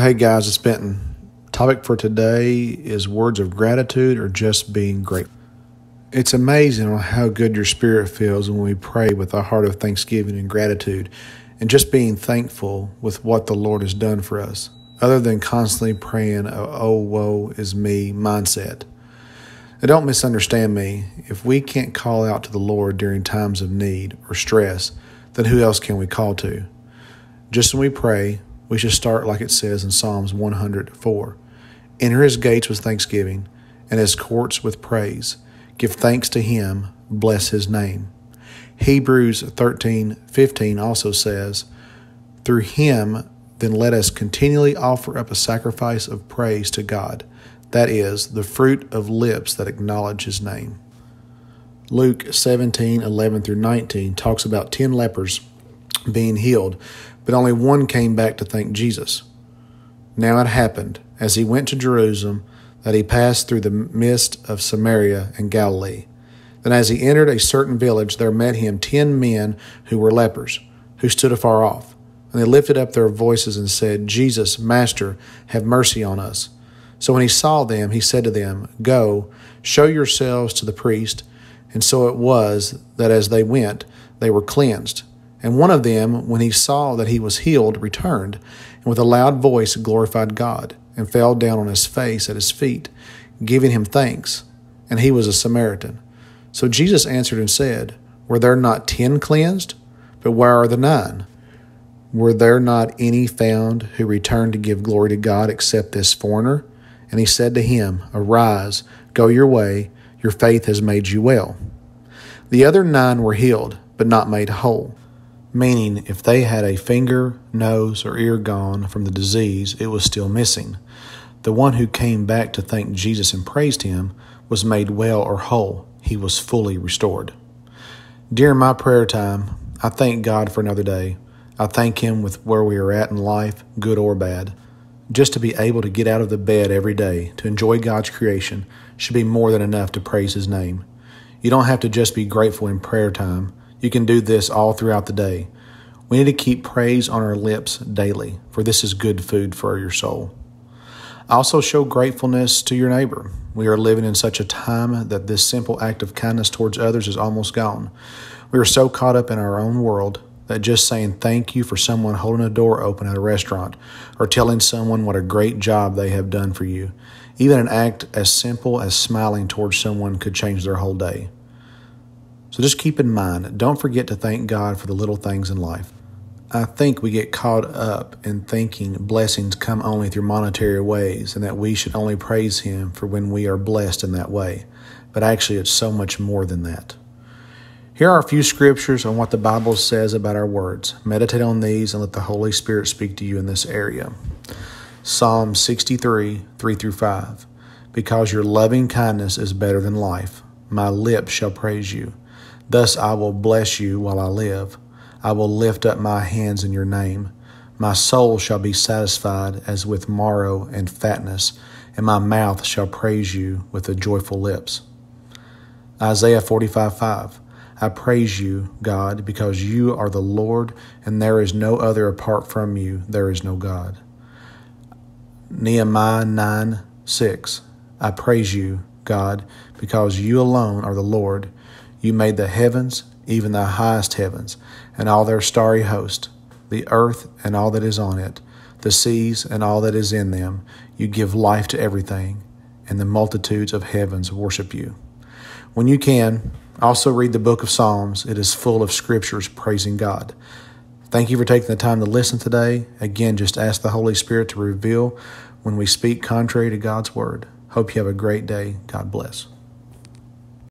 Hey guys, it's Benton. Topic for today is words of gratitude or just being grateful. It's amazing how good your spirit feels when we pray with a heart of thanksgiving and gratitude and just being thankful with what the Lord has done for us, other than constantly praying, oh, woe is me mindset. Now, don't misunderstand me. If we can't call out to the Lord during times of need or stress, then who else can we call to? Just when we pray, we should start like it says in Psalms 104 Enter his gates with thanksgiving and his courts with praise. Give thanks to him, bless his name. Hebrews 13 15 also says, Through him, then let us continually offer up a sacrifice of praise to God, that is, the fruit of lips that acknowledge his name. Luke 17 11 through 19 talks about 10 lepers being healed, but only one came back to thank Jesus. Now it happened, as he went to Jerusalem, that he passed through the midst of Samaria and Galilee. Then, as he entered a certain village, there met him ten men who were lepers, who stood afar off. And they lifted up their voices and said, Jesus, Master, have mercy on us. So when he saw them, he said to them, Go, show yourselves to the priest. And so it was that as they went, they were cleansed. And one of them, when he saw that he was healed, returned, and with a loud voice glorified God, and fell down on his face at his feet, giving him thanks. And he was a Samaritan. So Jesus answered and said, Were there not ten cleansed? But where are the nine? Were there not any found who returned to give glory to God except this foreigner? And he said to him, Arise, go your way, your faith has made you well. The other nine were healed, but not made whole meaning if they had a finger, nose, or ear gone from the disease, it was still missing. The one who came back to thank Jesus and praised him was made well or whole. He was fully restored. During my prayer time, I thank God for another day. I thank Him with where we are at in life, good or bad. Just to be able to get out of the bed every day, to enjoy God's creation, should be more than enough to praise His name. You don't have to just be grateful in prayer time. You can do this all throughout the day. We need to keep praise on our lips daily, for this is good food for your soul. Also, show gratefulness to your neighbor. We are living in such a time that this simple act of kindness towards others is almost gone. We are so caught up in our own world that just saying thank you for someone holding a door open at a restaurant or telling someone what a great job they have done for you, even an act as simple as smiling towards someone could change their whole day. So just keep in mind, don't forget to thank God for the little things in life. I think we get caught up in thinking blessings come only through monetary ways and that we should only praise Him for when we are blessed in that way. But actually, it's so much more than that. Here are a few scriptures on what the Bible says about our words. Meditate on these and let the Holy Spirit speak to you in this area. Psalm 63, 3 through 5. Because your loving kindness is better than life, my lips shall praise you. Thus I will bless you while I live. I will lift up my hands in your name. My soul shall be satisfied as with marrow and fatness, and my mouth shall praise you with the joyful lips. Isaiah 45 5. I praise you, God, because you are the Lord, and there is no other apart from you. There is no God. Nehemiah 9 6. I praise you, God, because you alone are the Lord. You made the heavens, even the highest heavens, and all their starry host, the earth and all that is on it, the seas and all that is in them. You give life to everything, and the multitudes of heavens worship you. When you can, also read the book of Psalms. It is full of scriptures praising God. Thank you for taking the time to listen today. Again, just ask the Holy Spirit to reveal when we speak contrary to God's word. Hope you have a great day. God bless.